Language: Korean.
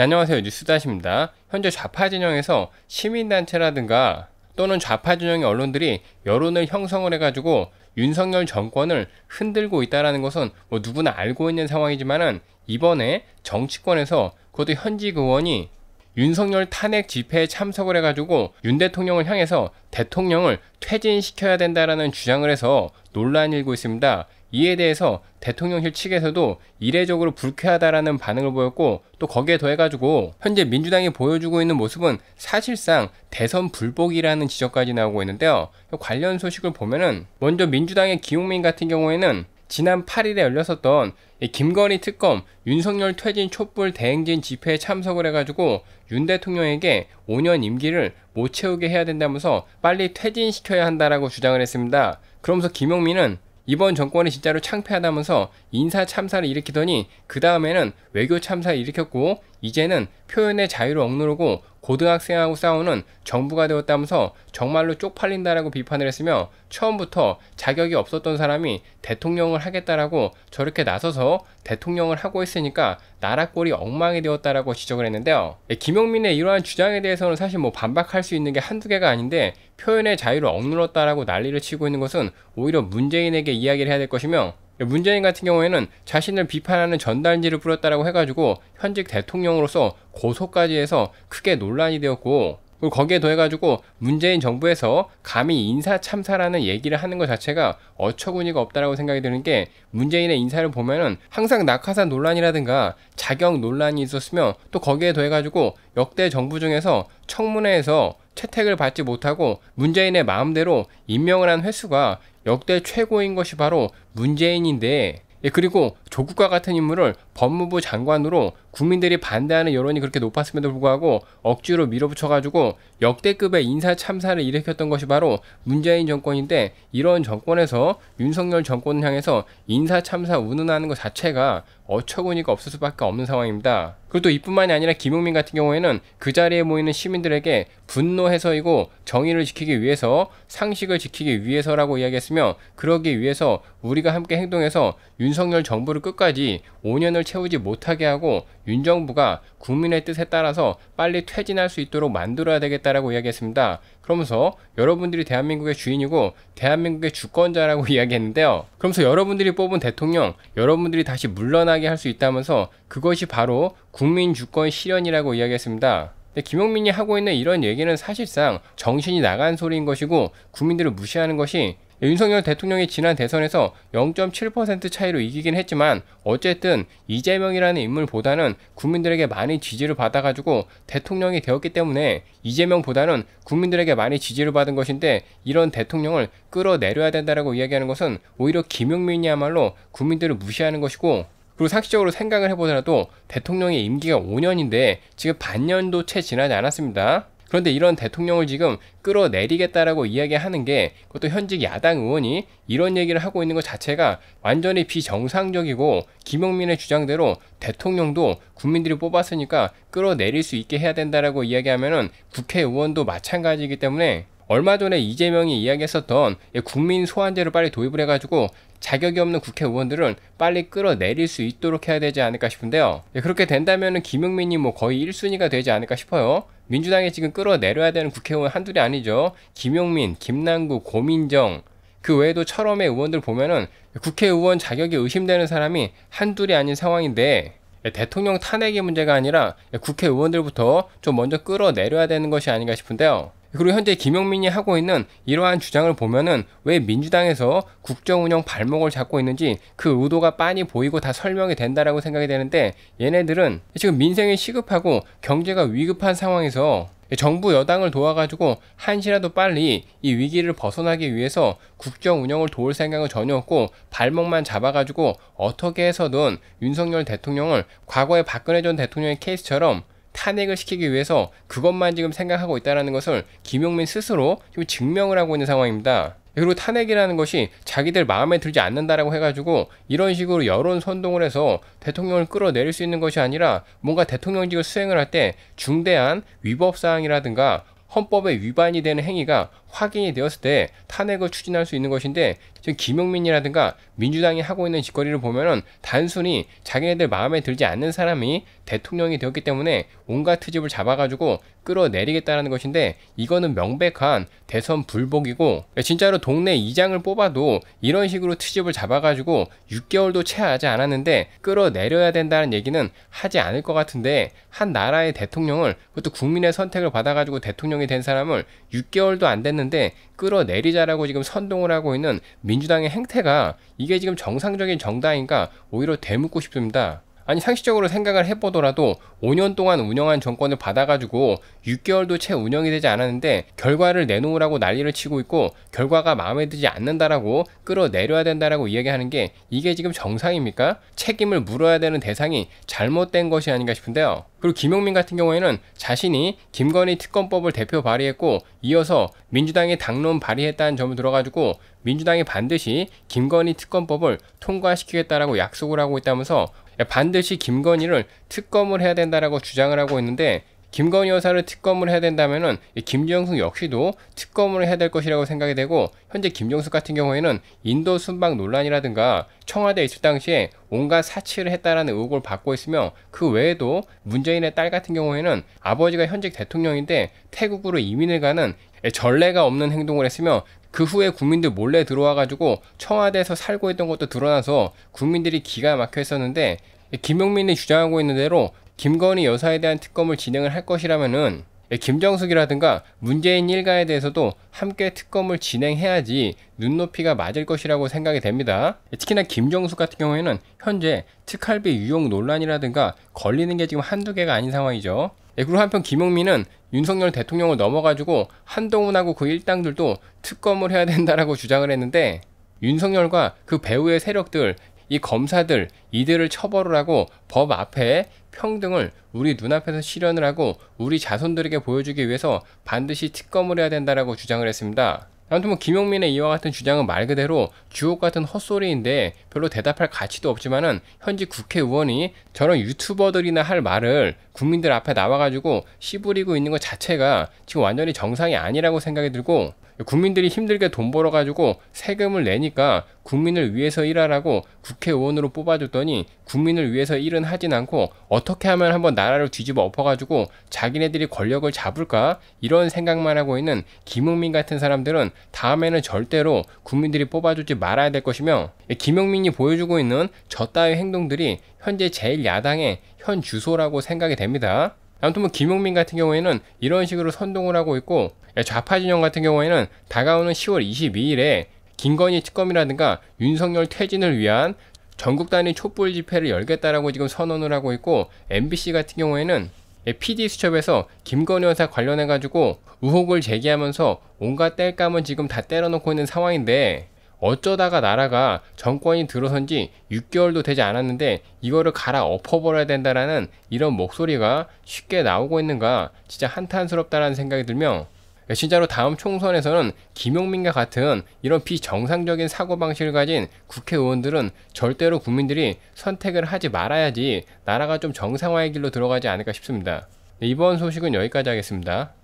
네, 안녕하세요 뉴스다시입니다. 현재 좌파 진영에서 시민단체라든가 또는 좌파 진영의 언론들이 여론을 형성을 해가지고 윤석열 정권을 흔들고 있다는 것은 뭐 누구나 알고 있는 상황이지만은 이번에 정치권에서 그것도 현직 의원이 윤석열 탄핵 집회에 참석을 해가지고 윤 대통령을 향해서 대통령을 퇴진시켜야 된다라는 주장을 해서 논란이 일고 있습니다. 이에 대해서 대통령실 측에서도 이례적으로 불쾌하다라는 반응을 보였고 또 거기에 더해가지고 현재 민주당이 보여주고 있는 모습은 사실상 대선 불복이라는 지적까지 나오고 있는데요. 관련 소식을 보면은 먼저 민주당의 기용민 같은 경우에는 지난 8일에 열렸었던 김건희 특검 윤석열 퇴진 촛불 대행진 집회에 참석을 해가지고 윤 대통령에게 5년 임기를 못 채우게 해야 된다면서 빨리 퇴진시켜야 한다라고 주장을 했습니다. 그러면서 김용민은 이번 정권이 진짜로 창피하다면서 인사 참사를 일으키더니 그 다음에는 외교 참사를 일으켰고 이제는 표현의 자유를 억누르고 고등학생하고 싸우는 정부가 되었다면서 정말로 쪽팔린다라고 비판을 했으며 처음부터 자격이 없었던 사람이 대통령을 하겠다라고 저렇게 나서서 대통령을 하고 있으니까 나라 꼴이 엉망이 되었다라고 지적을 했는데요. 예, 김용민의 이러한 주장에 대해서는 사실 뭐 반박할 수 있는 게 한두 개가 아닌데 표현의 자유를 억눌렀다라고 난리를 치고 있는 것은 오히려 문재인에게 이야기를 해야 될 것이며 문재인 같은 경우에는 자신을 비판하는 전단지를 뿌렸다라고 해가지고 현직 대통령으로서 고소까지 해서 크게 논란이 되었고 그리고 거기에 더해가지고 문재인 정부에서 감히 인사 참사라는 얘기를 하는 것 자체가 어처구니가 없다라고 생각이 드는 게 문재인의 인사를 보면은 항상 낙하산 논란이라든가 자격 논란이 있었으며 또 거기에 더해가지고 역대 정부 중에서 청문회에서 채택을 받지 못하고 문재인의 마음대로 임명을 한 횟수가 역대 최고인 것이 바로 문재인인데 예, 그리고 조국과 같은 인물을 법무부 장관으로 국민들이 반대하는 여론이 그렇게 높았음에도 불구하고 억지로 밀어붙여가지고 역대급의 인사 참사를 일으켰던 것이 바로 문재인 정권인데 이런 정권에서 윤석열 정권을 향해서 인사 참사 운운하는 것 자체가 어처구니가 없을 수밖에 없는 상황입니다. 그리고 또 이뿐만이 아니라 김용민 같은 경우에는 그 자리에 모이는 시민들에게 분노해서이고 정의를 지키기 위해서 상식을 지키기 위해서라고 이야기했으며 그러기 위해서 우리가 함께 행동해서 윤석열 정부를 끝까지 5년을 채우지 못하게 하고 윤 정부가 국민의 뜻에 따라서 빨리 퇴진할 수 있도록 만들어야 되겠다라고 이야기했습니다. 그러면서 여러분들이 대한민국의 주인이고 대한민국의 주권자라고 이야기했는데요. 그러면서 여러분들이 뽑은 대통령, 여러분들이 다시 물러나게 할 수 있다면서 그것이 바로 국민 주권 실현이라고 이야기했습니다. 김용민이 하고 있는 이런 얘기는 사실상 정신이 나간 소리인 것이고 국민들을 무시하는 것이 윤석열 대통령이 지난 대선에서 0.7% 차이로 이기긴 했지만 어쨌든 이재명이라는 인물보다는 국민들에게 많이 지지를 받아가지고 대통령이 되었기 때문에 이재명보다는 국민들에게 많이 지지를 받은 것인데 이런 대통령을 끌어내려야 된다라고 이야기하는 것은 오히려 김용민이야말로 국민들을 무시하는 것이고 그리고 상식적으로 생각을 해보더라도 대통령의 임기가 5년인데 지금 반년도 채 지나지 않았습니다. 그런데 이런 대통령을 지금 끌어내리겠다라고 이야기하는 게 그것도 현직 야당 의원이 이런 얘기를 하고 있는 것 자체가 완전히 비정상적이고 김영민의 주장대로 대통령도 국민들이 뽑았으니까 끌어내릴 수 있게 해야 된다라고 이야기하면은 국회의원도 마찬가지이기 때문에 얼마 전에 이재명이 이야기했었던 국민 소환제를 빨리 도입을 해가지고 자격이 없는 국회의원들은 빨리 끌어내릴 수 있도록 해야 되지 않을까 싶은데요. 예, 그렇게 된다면 김용민이 뭐 거의 1순위가 되지 않을까 싶어요. 민주당이 지금 끌어내려야 되는 국회의원 한둘이 아니죠. 김용민, 김남구, 고민정, 그 외에도 철험의 의원들 보면은 국회의원 자격이 의심되는 사람이 한둘이 아닌 상황인데 예, 대통령 탄핵의 문제가 아니라 예, 국회의원들부터 좀 먼저 끌어내려야 되는 것이 아닌가 싶은데요. 그리고 현재 김영민이 하고 있는 이러한 주장을 보면은 왜 민주당에서 국정운영 발목을 잡고 있는지 그 의도가 빤히 보이고 다 설명이 된다라고 생각이 되는데 얘네들은 지금 민생이 시급하고 경제가 위급한 상황에서 정부 여당을 도와가지고 한시라도 빨리 이 위기를 벗어나기 위해서 국정 운영을 도울 생각은 전혀 없고 발목만 잡아가지고 어떻게 해서든 윤석열 대통령을 과거에 박근혜 전 대통령의 케이스처럼 탄핵을 시키기 위해서 그것만 지금 생각하고 있다는 것을 김용민 스스로 지금 증명을 하고 있는 상황입니다. 그리고 탄핵이라는 것이 자기들 마음에 들지 않는다라고 해가지고 이런 식으로 여론 선동을 해서 대통령을 끌어내릴 수 있는 것이 아니라 뭔가 대통령직을 수행을 할 때 중대한 위법 사항이라든가 헌법에 위반이 되는 행위가 확인이 되었을 때 탄핵을 추진할 수 있는 것인데 지금 김용민이라든가 민주당이 하고 있는 짓거리를 보면은 단순히 자기네들 마음에 들지 않는 사람이 대통령이 되었기 때문에 온갖 트집을 잡아가지고 끌어내리겠다는 것인데 이거는 명백한 대선 불복이고 진짜로 동네 이장을 뽑아도 이런 식으로 트집을 잡아가지고 6개월도 채 하지 않았는데 끌어내려야 된다는 얘기는 하지 않을 것 같은데 한 나라의 대통령을 그것도 국민의 선택을 받아가지고 대통령이 된 사람을 6개월도 안 됐는 하는데 끌어내리자라고 지금 선동을 하고 있는 민주당의 행태가 이게 지금 정상적인 정당인가 오히려 되묻고 싶습니다. 아니 상식적으로 생각을 해보더라도 5년 동안 운영한 정권을 받아가지고 6개월도 채 운영이 되지 않았는데 결과를 내놓으라고 난리를 치고 있고 결과가 마음에 들지 않는다라고 끌어내려야 된다라고 이야기하는 게 이게 지금 정상입니까? 책임을 물어야 되는 대상이 잘못된 것이 아닌가 싶은데요. 그리고 김용민 같은 경우에는 자신이 김건희 특검법을 대표 발의했고 이어서 민주당이 당론 발의했다는 점을 들어가지고 민주당이 반드시 김건희 특검법을 통과시키겠다라고 약속을 하고 있다면서 예, 반드시 김건희를 특검을 해야 된다라고 주장을 하고 있는데 김건희 여사를 특검을 해야 된다면은 김정숙 역시도 특검을 해야 될 것이라고 생각이 되고 현재 김정숙 같은 경우에는 인도 순방 논란이라든가 청와대에 있을 당시에 온갖 사치를 했다라는 의혹을 받고 있으며 그 외에도 문재인의 딸 같은 경우에는 아버지가 현직 대통령인데 태국으로 이민을 가는 예, 전례가 없는 행동을 했으며 그 후에 국민들 몰래 들어와가지고 청와대에서 살고 있던 것도 드러나서 국민들이 기가 막혀 있었는데 김용민이 주장하고 있는 대로 김건희 여사에 대한 특검을 진행을 할 것이라면은 김정숙이라든가 문재인 일가에 대해서도 함께 특검을 진행해야지 눈높이가 맞을 것이라고 생각이 됩니다. 특히나 김정숙 같은 경우에는 현재 특할비 유용 논란이라든가 걸리는 게 지금 한두 개가 아닌 상황이죠. 그리고 한편 김용민은 윤석열 대통령을 넘어가지고 한동훈하고 그 일당들도 특검을 해야 된다라고 주장을 했는데 윤석열과 그 배우의 세력들, 이 검사들, 이들을 처벌을 하고 법 앞에 평등을 우리 눈앞에서 실현을 하고 우리 자손들에게 보여주기 위해서 반드시 특검을 해야 된다라고 주장을 했습니다. 아무튼 뭐 김용민의 이와 같은 주장은 말 그대로 주옥 같은 헛소리인데 별로 대답할 가치도 없지만은 현지 국회의원이 저런 유튜버들이나 할 말을 국민들 앞에 나와가지고 씨부리고 있는 것 자체가 지금 완전히 정상이 아니라고 생각이 들고 국민들이 힘들게 돈 벌어가지고 세금을 내니까 국민을 위해서 일하라고 국회의원으로 뽑아줬더니 국민을 위해서 일은 하진 않고 어떻게 하면 한번 나라를 뒤집어 엎어가지고 자기네들이 권력을 잡을까 이런 생각만 하고 있는 김용민 같은 사람들은 다음에는 절대로 국민들이 뽑아주지 말아야 될 것이며 김용민이 보여주고 있는 저 따위 행동들이 현재 제일 야당의 현 주소라고 생각이 됩니다. 아무튼 뭐 김용민 같은 경우에는 이런 식으로 선동을 하고 있고 예, 좌파 진영 같은 경우에는 다가오는 10월 22일에 김건희 특검이라든가 윤석열 퇴진을 위한 전국 단위 촛불 집회를 열겠다라고 지금 선언을 하고 있고 MBC 같은 경우에는 PD 예, 수첩에서 김건희 여사 관련해 가지고 의혹을 제기하면서 온갖 뗄감은 지금 다 때려놓고 있는 상황인데 어쩌다가 나라가 정권이 들어선지 6개월도 되지 않았는데 이거를 갈아 엎어버려야 된다라는 이런 목소리가 쉽게 나오고 있는가 진짜 한탄스럽다라는 생각이 들며 그러니까 진짜로 다음 총선에서는 김용민과 같은 이런 비정상적인 사고방식을 가진 국회의원들은 절대로 국민들이 선택을 하지 말아야지 나라가 좀 정상화의 길로 들어가지 않을까 싶습니다. 네, 이번 소식은 여기까지 하겠습니다.